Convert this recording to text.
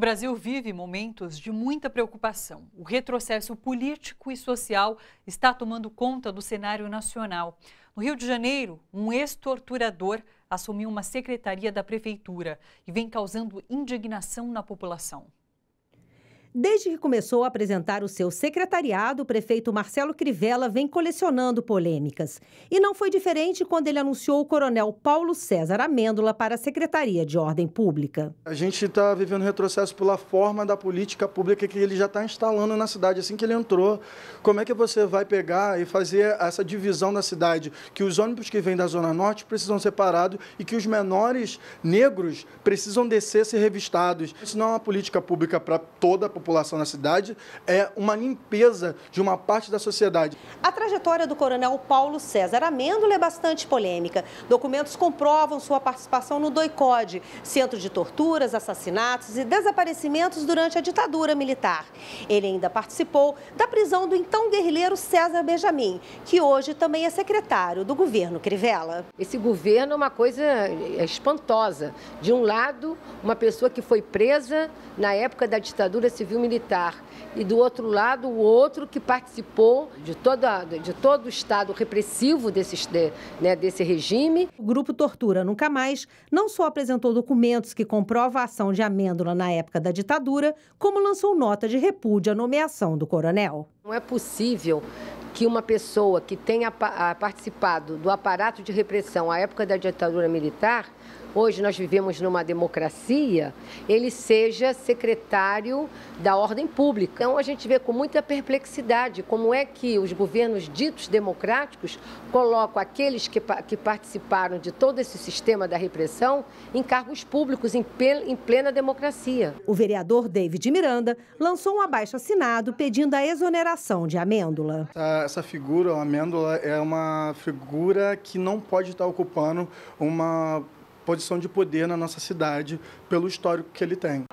O Brasil vive momentos de muita preocupação. O retrocesso político e social está tomando conta do cenário nacional. No Rio de Janeiro, um ex-torturador assumiu uma secretaria da prefeitura e vem causando indignação na população. Desde que começou a apresentar o seu secretariado, o prefeito Marcelo Crivella vem colecionando polêmicas. E não foi diferente quando ele anunciou o coronel Paulo César Amêndola para a Secretaria de Ordem Pública. A gente está vivendo retrocesso pela forma da política pública que ele já está instalando na cidade, assim que ele entrou. Como é que você vai pegar e fazer essa divisão da cidade? Que os ônibus que vêm da Zona Norte precisam ser parados e que os menores negros precisam descer ser revistados. Isso não é uma política pública para toda a população na cidade, é uma limpeza de uma parte da sociedade. A trajetória do coronel Paulo César Amêndola é bastante polêmica. Documentos comprovam sua participação no DOICOD, Centro de Torturas, Assassinatos e Desaparecimentos durante a ditadura militar. Ele ainda participou da prisão do então guerrilheiro César Benjamin, que hoje também é secretário do governo Crivella. Esse governo é uma coisa é espantosa. De um lado, uma pessoa que foi presa na época da ditadura civil civil militar e do outro lado o outro que participou de, toda, de todo o estado repressivo desse de, né, desse regime. O grupo Tortura Nunca Mais não só apresentou documentos que comprovam a ação de Amêndola na época da ditadura, como lançou nota de repúdio à nomeação do coronel. Não é possível que uma pessoa que tenha ah, participado do aparato de repressão à época da ditadura militar, hoje nós vivemos numa democracia, ele seja secretário da ordem pública. Então a gente vê com muita perplexidade como é que os governos ditos democráticos colocam aqueles que, que participaram de todo esse sistema da repressão em cargos públicos em, em plena democracia. O vereador David Miranda lançou um abaixo assinado pedindo a exoneração de Amêndola. Ah, essa figura, o Amêndola é uma figura que não pode estar ocupando uma posição de poder na nossa cidade pelo histórico que ele tem.